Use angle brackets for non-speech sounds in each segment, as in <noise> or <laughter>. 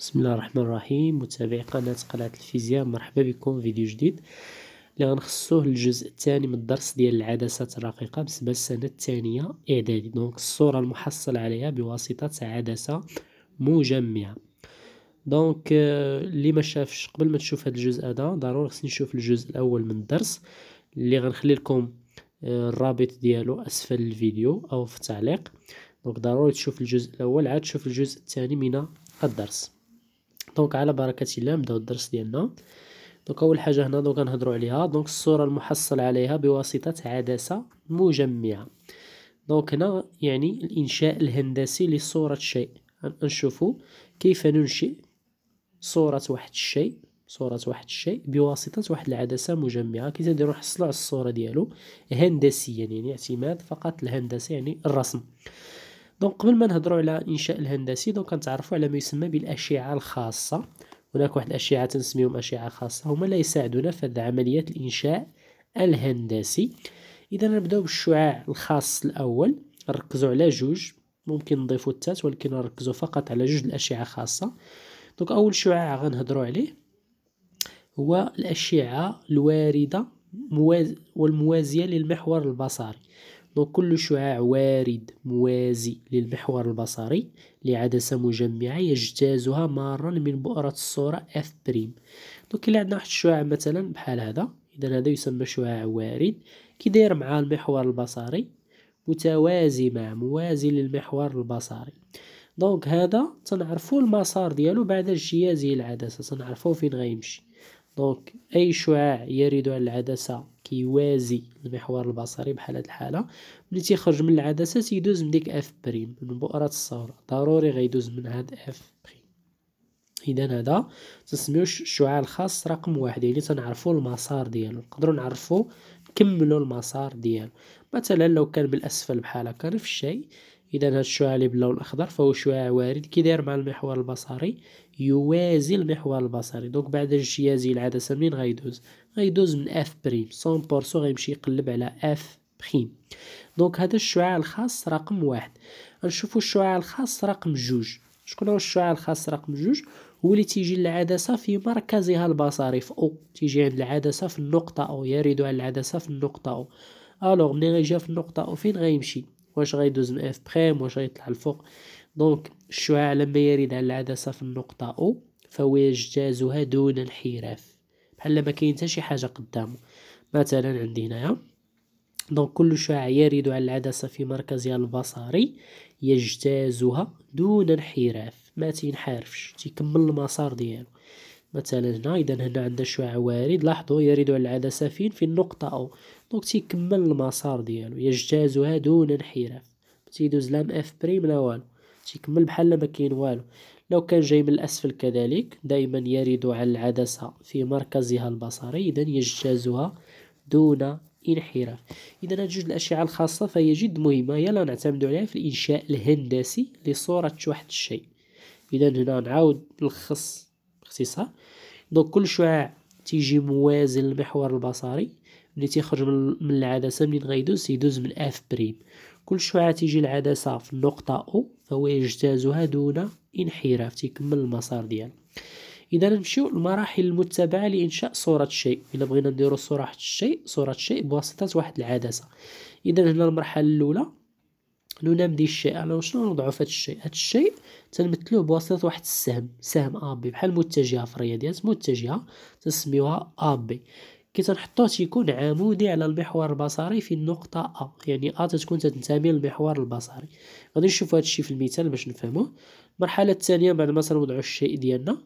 بسم الله الرحمن الرحيم متابعي قناة قناة الفيزياء مرحبا بكم في فيديو جديد اللي غنخصوه الجزء الثاني من الدرس ديال العدسات الرقيقة بالنسبة للسنة الثانية إعدادي دونك الصورة المحصله عليها بواسطة عدسة مجمعة دونك اللي ما شافش قبل ما تشوف هذا الجزء هذا ضروري خصني نشوف الجزء الأول من الدرس اللي غنخلي لكم الرابط ديالو أسفل الفيديو أو في التعليق دونك ضروري تشوف الجزء الأول عاد تشوف الجزء الثاني من الدرس دونك على بركه الله نبداو الدرس ديالنا دونك اول حاجه هنا دونك غنهضروا عليها دونك الصوره المحصل عليها بواسطه عدسه مجمعه دونك هنا يعني الانشاء الهندسي لصوره شيء نشوفوا كيف ننشئ صوره واحد الشيء صورة واحد الشيء بواسطة واحد العدسة مجمعة كي تنديرو نحصلو على الصورة ديالو هندسيا يعني اعتماد فقط الهندسة يعني الرسم دونك قبل ما نهضروا على الانشاء الهندسي دونك كنتعرفوا على ما يسمى بالاشعه الخاصه هناك واحد الاشعه تنسميهم اشعه خاصه هما لا يساعدونا في عمليه الانشاء الهندسي اذا نبداو بالشعاع الخاص الاول نركزوا على جوج ممكن نضيفوا التات ولكن نركزوا فقط على جوج الاشعه خاصه دونك اول شعاع غنهضروا عليه هو الاشعه الوارده والموازيه للمحور البصري دونك كل شعاع وارد موازي للمحور البصري لعدسة مجمعة يجتازها مارا من بؤرة الصورة اف بريم دونك إلا عندنا واحد الشعاع مثلا بحال هذا إذا هذا يسمى شعاع وارد كي داير مع المحور البصري متوازي مع موازي للمحور البصري دونك هذا تنعرفو المسار ديالو بعد اجتيازه العدسة تنعرفو فين غيمشي دونك اي شعاع يرد على العدسه كيوازي المحور البصري بحال هاد الحاله ملي تيخرج من العدسه تيدوز من ديك اف بريم من بؤره الصوره ضروري غيدوز من هاد اف بريم اذا هذا تسميو الشعاع الخاص رقم واحد يعني تنعرفو المسار ديالو نقدروا نعرفو نكملو المسار ديالو مثلا لو كان بالاسفل بحال هكا نفس الشيء اذا هاد الشعاع اللي باللون الاخضر فهو شعاع وارد كي داير مع المحور البصري يوازي المحور البصري دونك بعد الجيازي العدسه منين غيدوز غيدوز من اف بريم 100% غيمشي يقلب على اف بخيم دونك هذا الشعاع الخاص رقم واحد نشوفوا الشعاع الخاص رقم جوج شكون هو الشعاع الخاص رقم جوج هو اللي تيجي العدسة في مركزها البصري في او تيجي عند العدسة في النقطة او يريد على العدسة في النقطة او الوغ ملي غيجي في النقطة او فين غيمشي واش غيدوز من اف بريم واش غيطلع الفوق دونك الشعاع لما يرد على العدسة في النقطة او فهو يجتازها دون انحراف بحال ما كاين حتى شي حاجة قدامه مثلا عندي هنايا دونك كل شعاع يرد على العدسة في مركزها البصري يجتازها دون انحراف ما تنحرفش تيكمل المسار ديالو مثلا هنا اذا هنا عندنا شعاع وارد لاحظوا يرد على العدسه فين في النقطه او دونك تيكمل المسار ديالو يجتازها دون انحراف تيدوز لام اف بريم لا والو تيكمل بحال ما كاين والو لو كان جاي من الاسفل كذلك دائما يرد على العدسه في مركزها البصري اذا يجتازها دون انحراف اذا هاد جوج الاشعه الخاصه فهي جد مهمه يلا نعتمد عليها في الانشاء الهندسي لصوره واحد الشيء اذا هنا نعاود نلخص تخصيصها دونك كل شعاع تيجي موازن للمحور البصري اللي تيخرج من العدسه منين غيدوز يدوز من اف بريم كل شعاع تيجي العدسه في النقطه او فهو يجتازها دون انحراف تيكمل المسار ديالو اذا نمشيو للمراحل المتبعه لانشاء صوره الشيء الا بغينا نديرو صوره الشيء صوره الشيء بواسطه واحد العدسه اذا هنا المرحله الاولى لولا مدي الشيء على شنو نوضعو في الشيء هاد الشيء تنمثلوه بواسطه واحد السهم سهم ا بي بحال متجهه في الرياضيات متجهه تنسميوها ا بي كي تنحطو تيكون عمودي على المحور البصري في النقطة أ يعني أ تتكون تنتمي للمحور البصري غادي هاد هادشي في المثال باش نفهموه المرحلة الثانية بعد ما تنوضعو الشيء ديالنا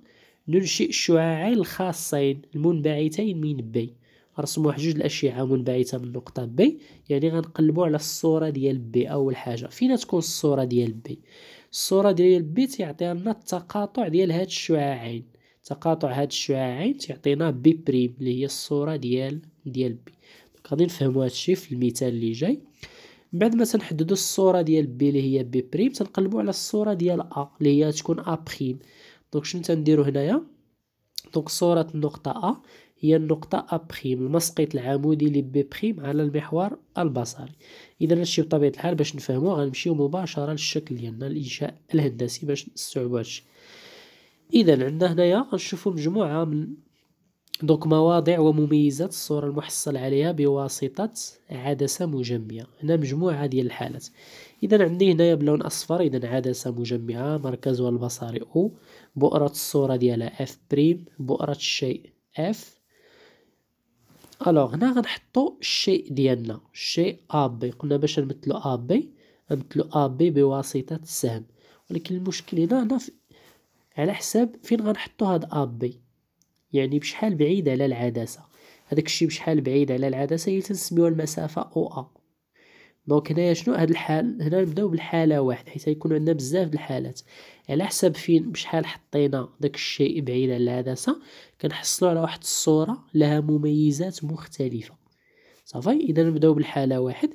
ننشئ شعاعين الخاصين المنبعثين من بي رسموا واحد جوج الاشعه منبعثه من نقطه بي يعني غنقلبو على الصوره ديال بي اول حاجه فين تكون الصوره ديال بي الصوره ديال بي تيعطيها لنا التقاطع ديال هاد الشعاعين تقاطع هاد الشعاعين تيعطينا بي بريم اللي هي الصوره ديال ديال بي دونك غادي نفهموا هادشي في المثال اللي جاي من بعد ما تنحددوا الصوره ديال بي اللي هي بي بريم تنقلبوا على الصوره ديال ا اللي هي تكون ا بريم دونك شنو تنديروا هنايا دونك صوره النقطه ا هي النقطة أبخيم المسقط العمودي لبي بخيم على المحور البصري إذا هادشي بطبيعة الحال باش نفهمو غنمشيو مباشرة للشكل ديالنا الإنشاء الهندسي باش نستوعبو هادشي إذا عندنا هنايا غنشوفو مجموعة من دوك مواضع ومميزات الصورة المحصل عليها بواسطة عدسة مجمعة هنا مجموعة ديال الحالات إذا عندي هنايا بلون أصفر إذا عدسة مجمعة مركزها البصري أو بؤرة الصورة ديالها اف بريم بؤرة الشيء اف الوغ هنا غنحطو الشيء ديالنا الشيء ا بي قلنا باش نمثلو بي نمثلو بي بواسطه السهم ولكن المشكل هنا هنا على حساب فين غنحطو هاد ا بي يعني بشحال بعيد على العدسه هذاك الشيء بشحال بعيد على العدسه هي تنسميوها المسافه او ا دونك هنايا شنو هاد الحال هنا نبداو بالحاله واحد حيت يكون عندنا بزاف د الحالات على حسب فين بشحال حطينا داك الشيء بعيد على العدسه كنحصلوا على واحد الصوره لها مميزات مختلفه صافي اذا نبداو بالحاله واحد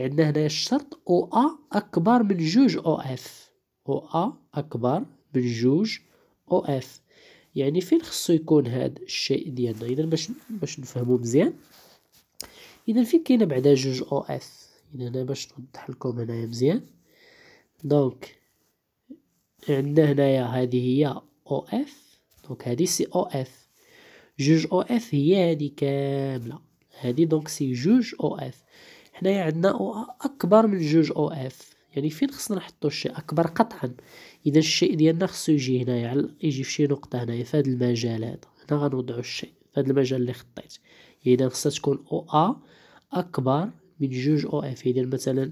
عندنا هنا الشرط او ا اكبر من جوج او اف او ا اكبر من جوج او اف يعني فين خصو يكون هاد الشيء ديالنا اذا باش باش نفهمو مزيان اذا فين كاينه بعدا جوج او اف اذا انا باش نوضح لكم هنايا مزيان دونك عندنا هنايا هذه هي او اف دونك هذه سي او اف جوج او اف هي هذه كامله هذه دونك سي جوج او اف حنايا عندنا او اكبر من جوج او اف يعني فين خصنا نحطو الشيء اكبر قطعا اذا الشيء ديالنا خصو يجي هنايا يعني يجي في شي نقطه هنايا في هذا المجال هذا هنا غنوضعو الشيء في هذا المجال اللي خطيت يعني اذا خصها تكون او ا اكبر من جوج او اف اذا مثلا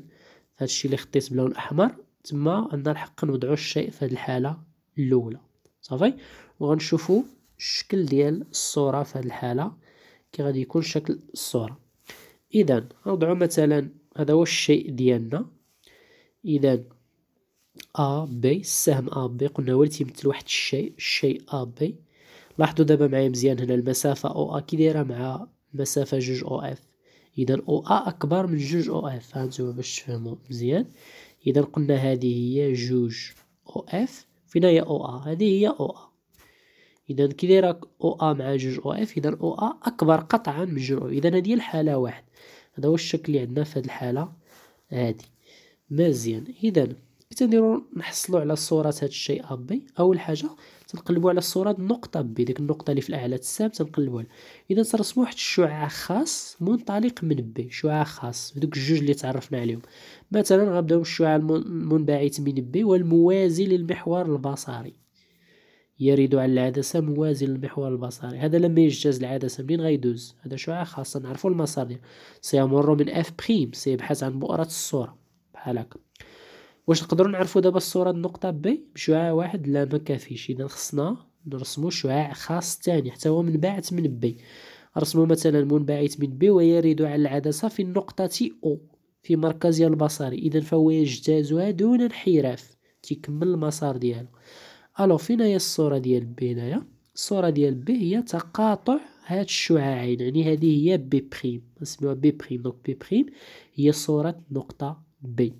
هذا الشيء اللي خطيت بلون احمر تما عندنا الحق نوضعو الشيء في هذه الحاله الاولى صافي وغنشوفو الشكل ديال الصوره في هذه الحاله كي غادي يكون شكل الصوره اذا غنوضعو مثلا هذا هو الشيء ديالنا اذا ا بي السهم ا بي قلنا هو اللي تيمثل واحد الشيء الشيء ا بي لاحظوا دابا معايا مزيان هنا المسافه او ا كي دايره مع مسافه جوج او اف اذا او ا اكبر من جوج او اف هانتوما باش تفهموا مزيان إذا قلنا هذه هي جوج أو إف فين هي أو أ هذه هي أو أ إذا كي دايرة أو أ مع جوج أو إف إذا أو أ أكبر قطعا من جوج إذا هذه الحالة واحد هذا هو الشكل اللي عندنا في هذه الحالة هذه مزيان إذا كي تنديرو نحصلو على صورة هذا الشيء أ بي أول حاجة تنقلبوا على الصوره النقطه بي ديك النقطه اللي في الاعلى تسام تنقلبوا اذا ترسموا واحد الشعاع خاص منطلق من بي شعاع خاص دوك الجوج اللي تعرفنا عليهم مثلا غنبداو بالشعاع المنبعث من بي والموازي للمحور البصري يرد على العدسه موازي للمحور البصري هذا لما يجتاز العدسه منين غيدوز هذا شعاع خاص نعرفوا المسار ديالو سيمر من اف بريم سيبحث عن بؤره الصوره بحال هكا واش نقدروا نعرفوا دابا الصوره النقطه بي بشعاع واحد لا ما كافيش اذا خصنا نرسموا شعاع خاص ثاني حتى هو منبعث من بي رسموا مثلا منبعث من بي ويرد على العدسه في النقطه او في مركزها البصري اذا فهو يجتازها دون انحراف تيكمل المسار ديالو الو فين هي الصوره ديال بي هنايا الصوره ديال بي هي تقاطع هاد الشعاعين يعني هذه هي بي بريم نسميوها بي بريم دونك بي بريم هي صوره نقطه بي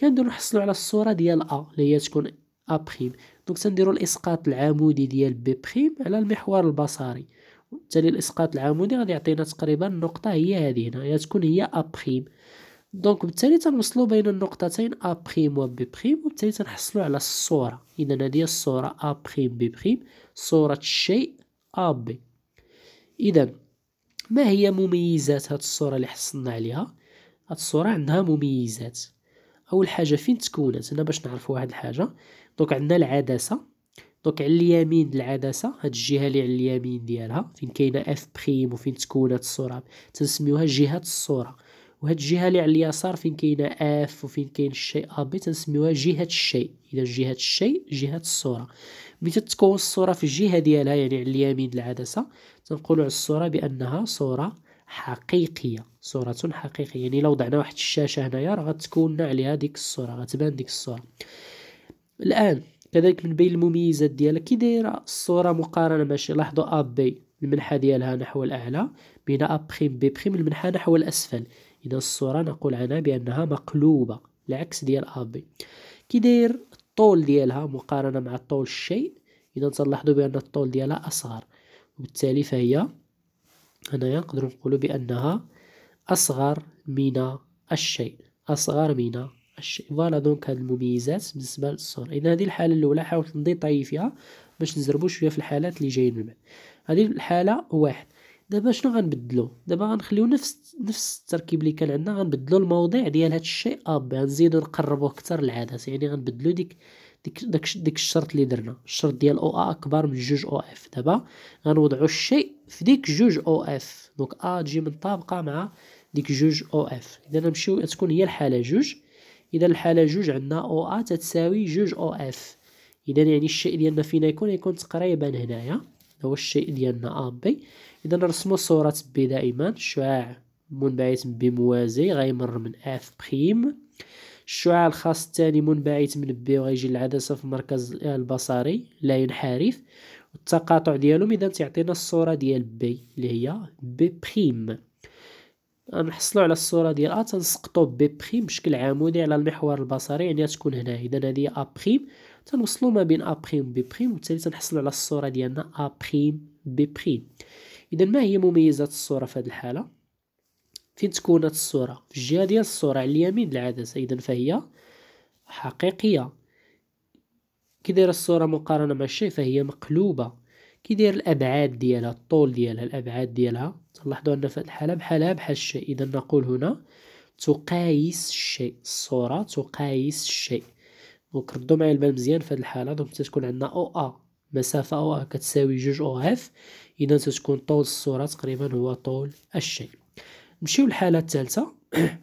كنديرو نحصلو على الصوره ديال ا اللي هي تكون ا بريم دونك تنديرو الاسقاط العمودي ديال بي بريم على المحور البصري وبالتالي الاسقاط العمودي غادي يعطينا تقريبا النقطه هي هذه هنا هي تكون هي ا بريم دونك بالتالي تنوصلو بين النقطتين ا بريم و بي بريم وبالتالي تنحصلو على الصوره اذا هذه الصوره ا بريم بي بريم صوره الشيء ا بي اذا ما هي مميزات هاد الصوره اللي حصلنا عليها هاد الصوره عندها مميزات اول حاجه فين تكونت هنا باش نعرفوا واحد الحاجه دونك عندنا العدسه دونك على اليمين العدسه هاد الجهه اللي على اليمين ديالها فين كاينه اف بريم وفين تكونت الصوره تنسميوها جهه الصوره وهاد الجهه اللي على اليسار فين كاينه اف وفين كاين الشيء ابي تنسميوها جهه الشيء اذا جهه الشيء جهه الصوره ملي تتكون الصوره في الجهه ديالها يعني على اليمين العدسه تنقولوا على الصوره بانها صوره حقيقيه صوره حقيقيه يعني لو وضعنا واحد الشاشه هنايا راه غتكون عليها ديك الصوره غتبان ديك الصوره الان كذلك من بين المميزات ديالها كي دايره الصوره مقارنه ماشي لاحظوا اب بي المنحة ديالها نحو الاعلى بين اب بريم بي بريم المنحة نحو الاسفل اذا الصوره نقول عنها بانها مقلوبه العكس ديال اب بي كي داير الطول ديالها مقارنه مع طول الشيء اذا تلاحظوا بان الطول ديالها اصغر وبالتالي فهي هنايا نقدروا نقول بانها اصغر من الشيء اصغر من الشيء فوالا دونك هاد المميزات بالنسبه للصوره اذا هذه الحاله الاولى حاولت نديطاي فيها باش نزربو شويه في الحالات اللي جايين من بعد هذه الحاله واحد دابا شنو غنبدلو دابا غنخليو نفس نفس التركيب اللي كان عندنا غنبدلو الموضع ديال هاد الشيء اب غنزيدو نقربوه اكثر للعدسه يعني غنبدلو ديك ديك داك ديك الشرط اللي درنا الشرط ديال او ا اكبر من جوج او اف دابا غنوضعوا الشيء في ديك جوج او اف دونك ا تجي متطابقه مع ديك جوج او اف اذا نمشيو تكون هي الحاله جوج اذا الحاله جوج عندنا او ا تتساوي جوج او اف اذا يعني الشيء ديالنا فينا يكون يكون تقريبا هنايا هو الشيء ديالنا ا بي اذا نرسموا صوره بي دائما شعاع منبعث ب موازي غيمر من اف بريم الشعاع الخاص الثاني منبعث من بي وغيجي العدسه في المركز البصري لا ينحرف التقاطع ديالهم اذا تعطينا الصوره ديال بي اللي هي بي بريم نحصلوا على الصوره ديال ا تنسقطوا بي بريم بشكل عمودي على المحور البصري يعني تكون هنا اذا هذه ا بريم تنوصلوا ما بين ا بريم بي بريم وبالتالي تنحصلوا على الصوره ديالنا ا بريم بي بريم اذا ما هي مميزات الصوره في هذه الحاله فين تكونت الصورة في الجهة ديال الصورة على اليمين العدسة إذا فهي حقيقية كي داير الصورة مقارنة مع الشيء فهي مقلوبة كي داير الأبعاد ديالها الطول ديالها الأبعاد ديالها تلاحظوا أن في الحالة بحالها بحال الشيء إذا نقول هنا تقايس الشيء الصورة تقايس الشيء دونك ردوا معايا البال مزيان في هذه الحالة دونك تتكون عندنا أو أ مسافة أو أ كتساوي جوج أو إف إذا تتكون طول الصورة تقريبا هو طول الشيء نمشيو للحاله الثالثه <clears throat>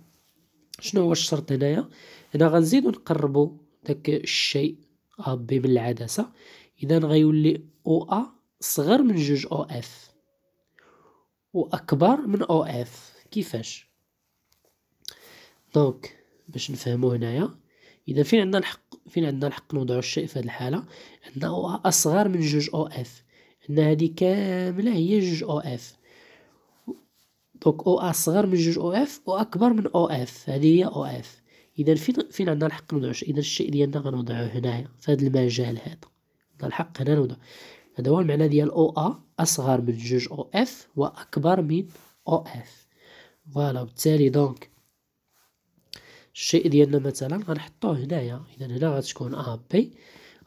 شنو هو الشرط هنايا هنا غنزيدو نقربو داك الشيء ابي من العدسه اذا غيولي او ا صغر من جوج او اف واكبر من او اف كيفاش دونك باش نفهمو هنايا اذا فين عندنا الحق فين عندنا الحق نوضعو الشيء في هذه الحاله عندنا او اصغر من جوج او اف ان هذه كامله هي جوج او اف دونك او اصغر من جوج او اف واكبر من او اف هذه هي او اف اذا فين فين عندنا الحق نوضعو اذا الشيء ديالنا غنوضعه هنايا في هذا المجال هذا عندنا الحق هنا نوضعو هذا هو المعنى ديال او ا اصغر من جوج او اف واكبر من او اف فوالا وبالتالي دونك الشيء ديالنا مثلا غنحطوه هنايا اذا هنا غتكون ا بي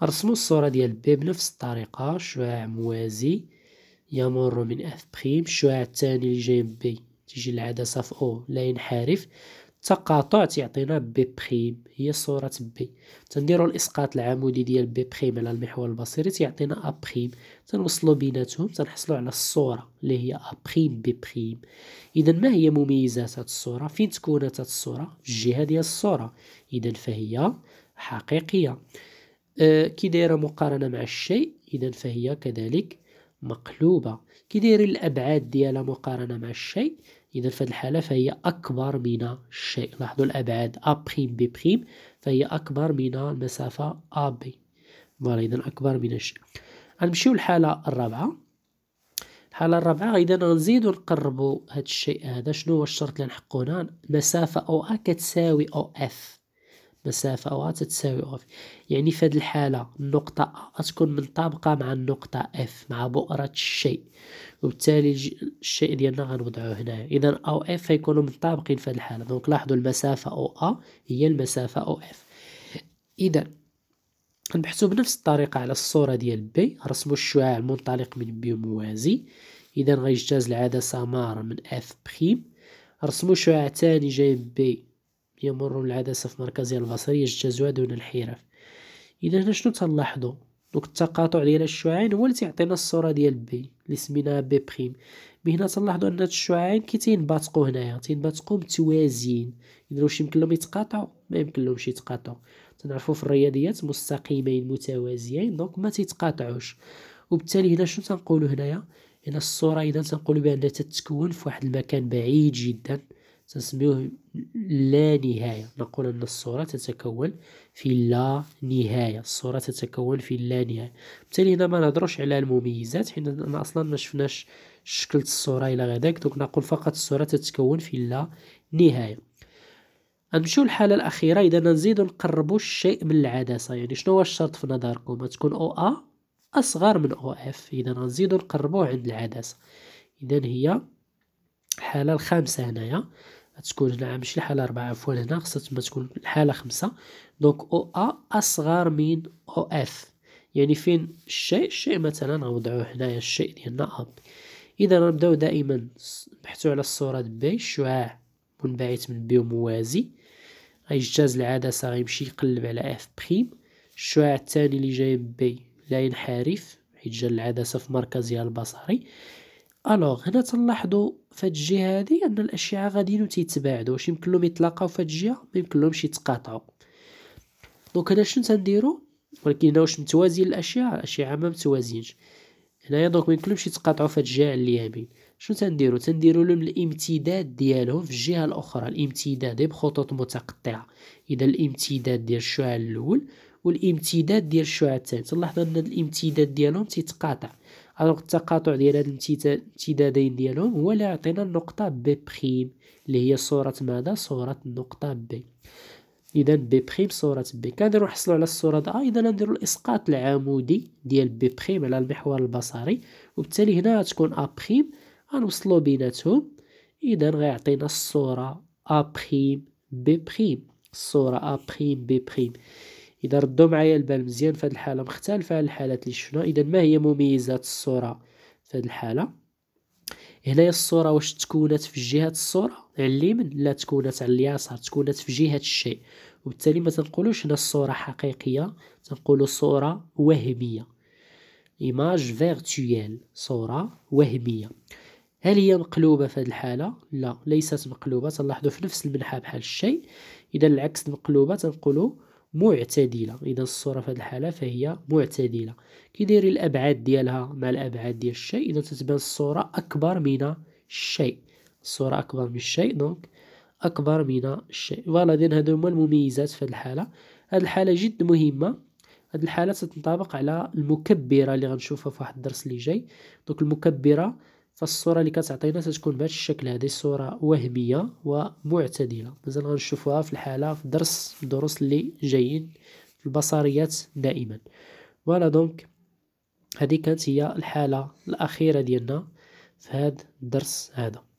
نرسموا الصوره ديال بي بنفس الطريقه شعاع موازي يمر من اف بريم الشعاع الثاني اللي جاي بي تيجي العدسة في أو لا ينحرف تقاطع تيعطينا بي بخيم هي صورة بي تنديرو الإسقاط العمودي ديال بي بخيم على المحور البصري تيعطينا أ بخيم تنوصلو بيناتهم تنحصلو على الصورة اللي هي أ بخيم بي بخيم إذا ما هي مميزات هاد الصورة فين تكون هاد الصورة في الجهة ديال الصورة إذا فهي حقيقية أه كي دايرة مقارنة مع الشيء إذا فهي كذلك مقلوبة كدير الأبعاد ديالها مقارنة مع الشيء إذا في الحالة فهي أكبر من الشيء لاحظوا الأبعاد أ بريم بي بريم فهي أكبر من المسافة أ بي فوالا إذا أكبر من الشيء غنمشيو للحالة الرابعة الحالة الرابعة إذا غنزيدو نقربو هاد الشيء هذا شنو هو الشرط اللي نحقو هنا مسافة أو أ كتساوي أو إف مسافة أو تتساوي F يعني في هذه الحالة النقطة أ تكون منطابقة مع النقطة إف مع بؤرة الشيء وبالتالي الشيء ديالنا غنوضعه هنايا إذا أو إف غيكونوا منطابقين في هذه الحالة دونك لاحظوا المسافة أو أ هي المسافة أو إف إذا نبحثوا بنفس الطريقة على الصورة ديال بي رسموا الشعاع المنطلق من بي موازي إذا غيجتاز العدسة مار من اف بخيم رسموا شعاع تاني جاي بي يمر العدسة في مركزها البصري يجتازها دون انحراف إذا هنا شنو تلاحظوا دوك التقاطع ديال الشعاعين هو اللي تيعطينا الصورة ديال بي اللي سميناها بي بخيم مي هنا تنلاحظوا أن هاد الشعاعين كي تينباتقو هنايا تينباتقو متوازيين إذا واش يمكن لهم يتقاطعوا ما يمكن لهمش يتقاطعوا تنعرفوا في الرياضيات مستقيمين متوازيين دونك ما تيتقاطعوش وبالتالي هنا شنو تنقولوا هنايا هنا الصورة إذا تنقولوا بأنها تتكون في واحد المكان بعيد جدا تنسميوه لا نهاية نقول أن الصورة تتكون في لا نهاية الصورة تتكون في لا نهاية بالتالي هنا ما نهضروش على المميزات حيت أنا أصلا ما شفناش شكل الصورة إلى غداك دونك نقول فقط الصورة تتكون في لا نهاية نمشيو للحالة الأخيرة إذا نزيدو نقربو الشيء من العدسة يعني شنو هو الشرط في نظركم تكون أو أ أصغر من أو إف إذا نزيدو نقربوه عند العدسة إذا هي الحالة الخامسة هنايا تكون هنا نعم ماشي الحالة ربعة عفوا هنا خاصها تما تكون الحالة خمسة دونك او ا أصغر من او اف يعني فين الشيء الشيء مثلا غنوضعوه هنايا الشيء ديالنا ا إذا نبداو دائما نبحثو على الصورة بي شعاع منبعث من بي موازي غيجتاز العدسة غيمشي يقلب على اف بخيم الشعاع الثاني اللي جاي بي لا ينحرف حيت جا العدسة في مركزها البصري الوغ هنا تنلاحظوا فهاد الجهه هادي ان الاشعه غاديين تيتباعدوا واش يمكن لهم يتلاقاو فهاد الجهه ما يمكن لهمش يتقاطعوا دونك هنا شنو تنديروا ولكن هنا واش متوازي الاشعه الاشعه ما متوازينش هنايا دونك ما يمكنلهمش يتقاطعوا فهاد الجهه على اليمين شنو تنديروا تنديروا لهم الامتداد ديالهم في الجهه الاخرى الامتداد بخطوط متقطعه اذا الامتداد ديال الشعاع الاول والامتداد ديال الشعاع الثالث تلاحظوا ان الامتداد ديالهم تيتقاطع الوغ التقاطع ديال هاد الامتدادين ديالهم هو اللي عطينا النقطه بي بريم اللي هي صوره ماذا صوره النقطه بي اذا بي بريم صوره بي كنديروا نحصلوا على الصوره د ايضا آه، نديروا الاسقاط العمودي ديال بي بريم على المحور البصري وبالتالي هنا غتكون ا بريم غنوصلوا بيناتهم اذا غيعطينا الصوره ا بريم بي بريم الصوره ا بريم بي بريم اذا ردوا معايا البال مزيان فهاد الحاله مختلفه على الحالات اللي شفنا اذا ما هي مميزات الصوره في هذه الحاله هنايا الصوره واش تكونت في جهه الصوره على اليمين لا تكونت على اليسار تكونت في جهه الشيء وبالتالي ما تنقولوش هنا الصوره حقيقيه تنقولوا صوره وهميه ايماج فيرتويال صوره وهميه هل هي مقلوبة في هذه الحالة؟ لا ليست مقلوبة تلاحظوا في نفس المنحى بحال الشيء إذا العكس مقلوبة تنقولوا معتدلة إذا الصورة في هذه الحالة فهي معتدلة كي داير الأبعاد ديالها مع الأبعاد ديال الشيء إذا تتبان الصورة أكبر من الشيء الصورة أكبر من الشيء دونك أكبر من الشيء فوالا إذا هادو هما المميزات في هذه الحالة هذه الحالة جد مهمة هاد الحالة تتنطبق على المكبرة اللي غنشوفها في واحد الدرس اللي جاي دونك المكبرة فالصوره اللي كتعطينا تتكون بهذا الشكل هذه صوره وهميه ومعتدله مازال غنشوفوها في الحاله في درس الدروس اللي جايين في البصريات دائما فوالا دونك هذه كانت هي الحاله الاخيره ديالنا في هذا الدرس هذا